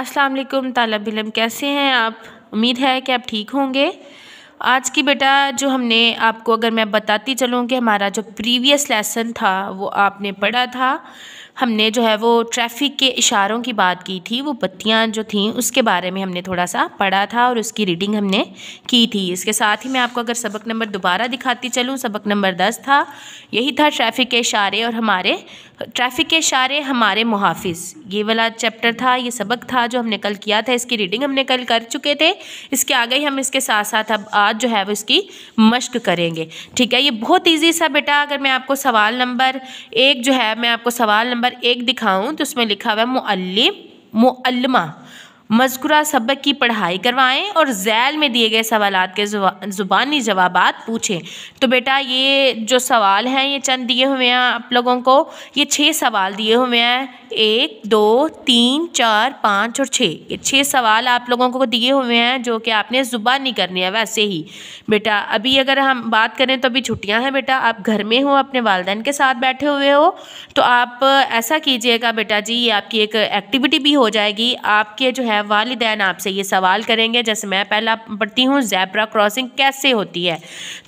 अस्सलाम वालेकुम तालब इलम कैसे हैं आप उम्मीद है कि आप ठीक होंगे आज की बेटा जो हमने आपको अगर मैं बताती चलूँ कि हमारा जो प्रीवियस लेसन था वो आपने पढ़ा था हमने जो है वो ट्रैफिक के इशारों की बात की थी वो बत्तियाँ जो थीं उसके बारे में हमने थोड़ा सा पढ़ा था और उसकी रीडिंग हमने की थी इसके साथ ही मैं आपको अगर सबक नंबर दोबारा दिखाती चलूँ सबक नंबर दस था यही था ट्रैफिक के इशारे और हमारे ट्रैफिक के इशारे हमारे मुहाफ़ ये वाला चैप्टर था ये सबक था जो हमने कल किया था इसकी रीडिंग हमने कल कर चुके थे इसके आगे ही हम इसके साथ साथ अब आज जो है वो इसकी मश्क करेंगे ठीक है ये बहुत ईजी सा बेटा अगर मैं आपको सवाल नंबर एक जो है मैं आपको सवाल नंबर नंबर एक दिखाऊँ तो उसमें लिखा हुआ है मुअल्लिम मुअल्लमा मजकुरा सबक की पढ़ाई करवाएं और जैल में दिए गए सवाल के ज़ुबानी जवाब पूछें तो बेटा ये जो सवाल हैं ये चंद दिए हुए हैं आप लोगों को ये छः सवाल दिए हुए हैं एक दो तीन चार पाँच और छः ये छः सवाल आप लोगों को दिए हुए हैं जो कि आपने ज़ुबानी करनी है वैसे ही बेटा अभी अगर हम बात करें तो अभी छुट्टियाँ हैं बेटा आप घर में हो अपने वालदेन के साथ बैठे हुए हो तो आप ऐसा कीजिएगा बेटा जी ये आपकी एक एक्टिविटी भी हो जाएगी आपके जो है है वालदेन आपसे ये सवाल करेंगे जैसे मैं पहला पढ़ती हूँ जैब्रा क्रॉसिंग कैसे होती है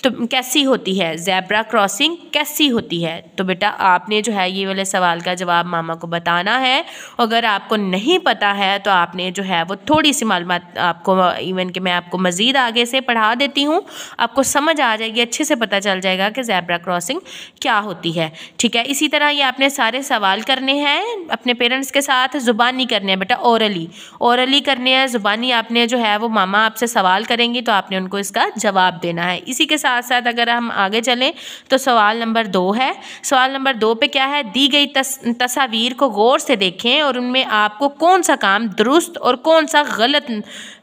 तो कैसी होती है जैब्रा क्रॉसिंग कैसी होती है तो बेटा आपने जो है ये वाले सवाल का जवाब मामा को बताना है अगर आपको नहीं पता है तो आपने जो है वो थोड़ी सी मालूम आपको इवन कि मैं आपको मज़ीद आगे से पढ़ा देती हूँ आपको समझ आ जाएगी अच्छे से पता चल जाएगा कि जैब्रा क्रॉसिंग क्या होती है ठीक है इसी तरह ये आपने सारे सवाल करने हैं अपने पेरेंट्स के साथ ज़ुबानी करने हैं बेटा औरली और औरली करने हैं ज़ुबानी आपने जो है वो मामा आपसे सवाल करेंगी तो आपने उनको इसका जवाब देना है इसी के साथ साथ अगर हम आगे चलें तो सवाल नंबर दो है सवाल नंबर दो पे क्या है दी गई तस, तस्वीर को गौर से देखें और उनमें आपको कौन सा काम दुरुस्त और कौन सा गलत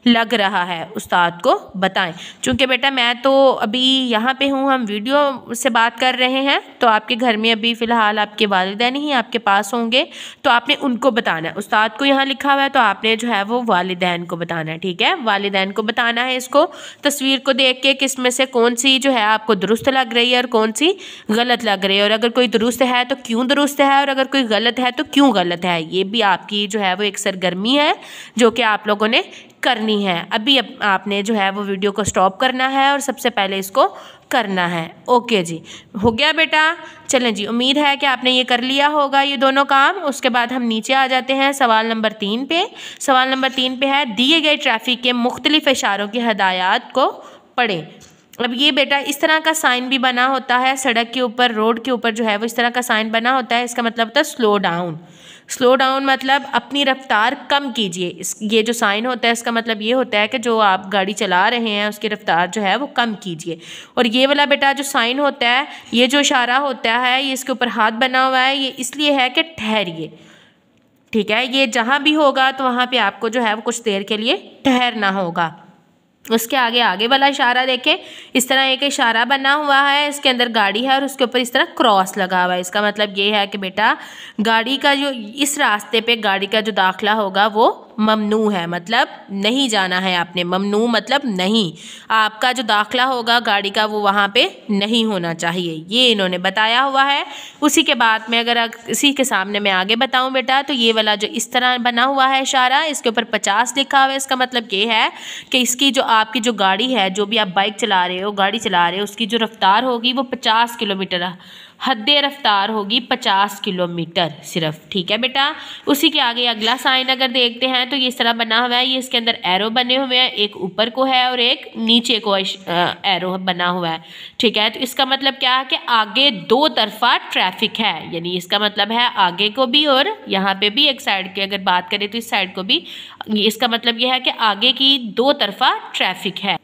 लग रहा है उस्ताद को बताएं चूँकि बेटा मैं तो अभी यहाँ पे हूँ हम वीडियो से बात कर रहे हैं तो आपके घर में अभी फ़िलहाल आपके वालदे ही आपके पास होंगे तो आपने उनको बताना है उस्ताद को यहाँ लिखा हुआ है तो आपने जो है है वो वालदेन को बताना है ठीक है वालदेन को बताना है इसको तस्वीर को देख के किस में से कौन सी जो है आपको दुरुस्त लग रही है और कौन सी गलत लग रही है और अगर कोई दुरुस्त है तो क्यों दुरुस्त है और अगर कोई गलत है तो क्यों गलत है ये भी आपकी जो है वो एक सरगर्मी है जो कि आप लोगों ने करनी है अभी आपने जो है वो वीडियो को स्टॉप करना है और सबसे पहले इसको करना है ओके जी हो गया बेटा चलें जी उम्मीद है कि आपने ये कर लिया होगा ये दोनों काम उसके बाद हम नीचे आ जाते हैं सवाल नंबर तीन पे सवाल नंबर तीन पे है दिए गए ट्रैफिक के मुख्तलिफ इशारों की हदायत को पढ़ें अब ये बेटा इस तरह का साइन भी बना होता है सड़क के ऊपर रोड के ऊपर जो है वो इस तरह का साइन बना होता है इसका मतलब होता है स्लो डाउन स्लो डाउन मतलब अपनी रफ्तार कम कीजिए इस ये जो साइन होता है इसका मतलब ये होता है कि जो आप गाड़ी चला रहे हैं उसकी रफ्तार जो है वो कम कीजिए और ये वाला बेटा जो साइन होता है ये जो इशारा होता है ये इसके ऊपर हाथ बना हुआ है ये इसलिए है कि ठहरिए ठीक है ये जहाँ भी होगा तो वहाँ पर आपको जो है वो कुछ देर के लिए ठहरना होगा उसके आगे आगे वाला इशारा देखें इस तरह एक इशारा बना हुआ है इसके अंदर गाड़ी है और उसके ऊपर इस तरह क्रॉस लगा हुआ है इसका मतलब ये है कि बेटा गाड़ी का जो इस रास्ते पे गाड़ी का जो दाखला होगा वो ममनू है मतलब नहीं जाना है आपने ममनू मतलब नहीं आपका जो दाखला होगा गाड़ी का वो वहाँ पे नहीं होना चाहिए ये इन्होंने बताया हुआ है उसी के बाद में अगर इसी के सामने मैं आगे बताऊँ बेटा तो ये वाला जो इस तरह बना हुआ है इशारा इसके ऊपर पचास लिखा हुआ है इसका मतलब ये है कि इसकी जो आपकी जो गाड़ी है जो भी आप बाइक चला रहे हो गाड़ी चला रहे हो उसकी जो रफ्तार होगी वो पचास किलोमीटर हद रफ्तार होगी पचास किलोमीटर सिर्फ ठीक है बेटा उसी के आगे अगला साइन अगर देखते हैं तो ये इस तरह बना हुआ है ये इसके अंदर एरो बने हुए हैं एक ऊपर को है और एक नीचे को एरो बना हुआ है ठीक है तो इसका मतलब क्या है कि आगे दो तरफा ट्रैफिक है यानी इसका मतलब है आगे को भी और यहाँ पे भी एक साइड की अगर बात करें तो इस साइड को भी इसका मतलब यह है कि आगे की दो तरफा ट्रैफिक है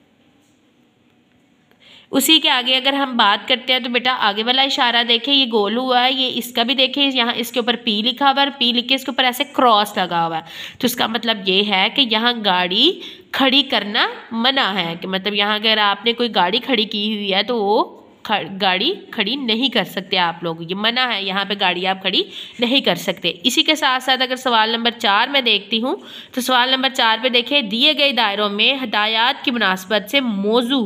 उसी के आगे अगर हम बात करते हैं तो बेटा आगे वाला इशारा देखें ये गोल हुआ है ये इसका भी देखें यहाँ इसके ऊपर पी लिखा हुआ है और पी लिख के इसके ऊपर ऐसे क्रॉस लगा हुआ है तो इसका मतलब ये है कि यहाँ गाड़ी खड़ी करना मना है कि मतलब यहाँ अगर आपने कोई गाड़ी खड़ी की हुई है तो वो गाड़ी खड़ी नहीं कर सकते आप लोग ये मना है यहाँ पे गाड़ी आप खड़ी नहीं कर सकते इसी के साथ साथ अगर सवाल नंबर चार में देखती हूँ तो सवाल नंबर चार पे देखें दिए गए दायरों में हदायत की मुनासबत से मौजू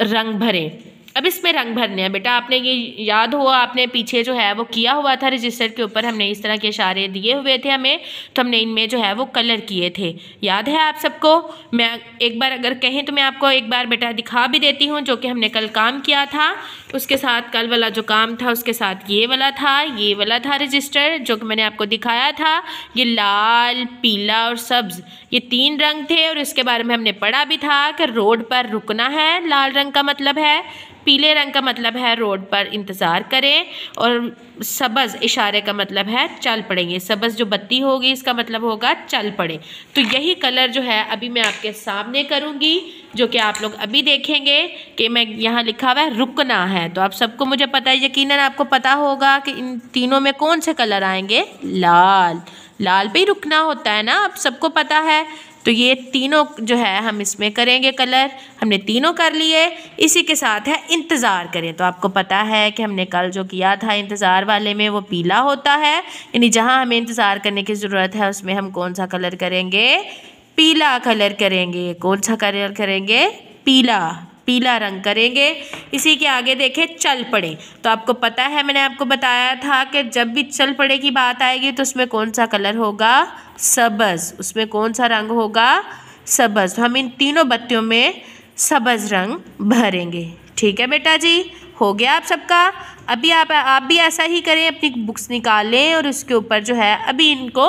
रंग भरें अब इसमें रंग भरने हैं बेटा आपने ये याद हुआ आपने पीछे जो है वो किया हुआ था रजिस्टर के ऊपर हमने इस तरह के इशारे दिए हुए थे हमें तो हमने इनमें जो है वो कलर किए थे याद है आप सबको मैं एक बार अगर कहें तो मैं आपको एक बार बेटा दिखा भी देती हूँ जो कि हमने कल काम किया था उसके साथ कल वाला जो काम था उसके साथ ये वाला था ये वाला था रजिस्टर जो कि मैंने आपको दिखाया था ये लाल पीला और सब्ज़ ये तीन रंग थे और इसके बारे में हमने पढ़ा भी था कि रोड पर रुकना है लाल रंग का मतलब है पीले रंग का मतलब है रोड पर इंतज़ार करें और सबज इशारे का मतलब है चल पड़ेंगे सबज जो बत्ती होगी इसका मतलब होगा चल पड़े तो यही कलर जो है अभी मैं आपके सामने करूँगी जो कि आप लोग अभी देखेंगे कि मैं यहाँ लिखा हुआ है रुकना है तो आप सबको मुझे पता है यकीन आपको पता होगा कि इन तीनों में कौन से कलर आएंगे लाल लाल पे ही रुकना होता है ना आप सबको पता है तो ये तीनों जो है हम इसमें करेंगे कलर हमने तीनों कर लिए इसी के साथ है इंतज़ार करें तो आपको पता है कि हमने कल जो किया था इंतज़ार वाले में वो पीला होता है यानी जहाँ हमें इंतज़ार करने की ज़रूरत है उसमें हम कौन सा कलर करेंगे पीला कलर करेंगे कौन सा कलर करेंगे पीला पीला रंग करेंगे इसी के आगे देखें चल पड़े तो आपको पता है मैंने आपको बताया था कि जब भी चल पड़े की बात आएगी तो उसमें कौन सा कलर होगा सबज उसमें कौन सा रंग होगा सबज तो हम इन तीनों बत्तियों में सबज रंग भरेंगे ठीक है बेटा जी हो गया आप सबका अभी आप आप भी ऐसा ही करें अपनी बुक्स निकालें और उसके ऊपर जो है अभी इनको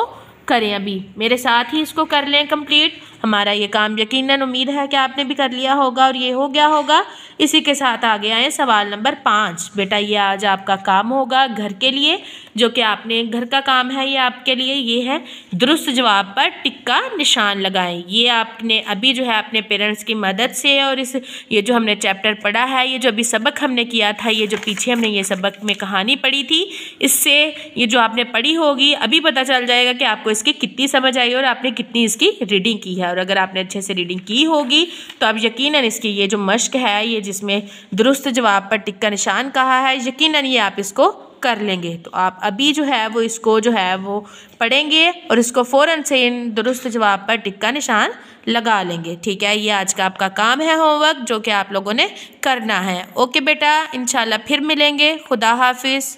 करें अभी मेरे साथ ही इसको कर लें कंप्लीट हमारा ये काम यकीनन उम्मीद है कि आपने भी कर लिया होगा और ये हो गया होगा इसी के साथ आगे आए सवाल नंबर पाँच बेटा ये आज आपका काम होगा घर के लिए जो कि आपने घर का काम है ये आपके लिए ये है दुरुस्त जवाब पर टिक्का निशान लगाएं ये आपने अभी जो है अपने पेरेंट्स की मदद से और इस ये जो हमने चैप्टर पढ़ा है ये जो अभी सबक हमने किया था ये जो पीछे हमने ये सबक में कहानी पढ़ी थी इससे ये जो आपने पढ़ी होगी अभी पता चल जाएगा कि आपको इसकी कितनी समझ आई और आपने कितनी इसकी रीडिंग की है और अगर आपने अच्छे से रीडिंग की होगी तो आप यकीन इसकी ये जो मश्क है ये जिसमें दुरुस्त जवाब पर टिक का निशान कहा है यकीनन ये आप इसको कर लेंगे तो आप अभी जो है वो इसको जो है वो पढ़ेंगे और इसको फ़ौर से इन दुरुस्त जवाब पर टिक्का निशान लगा लेंगे ठीक है ये आज का आपका काम है होमवर्क जो कि आप लोगों ने करना है ओके बेटा इन फिर मिलेंगे खुदा हाफिज़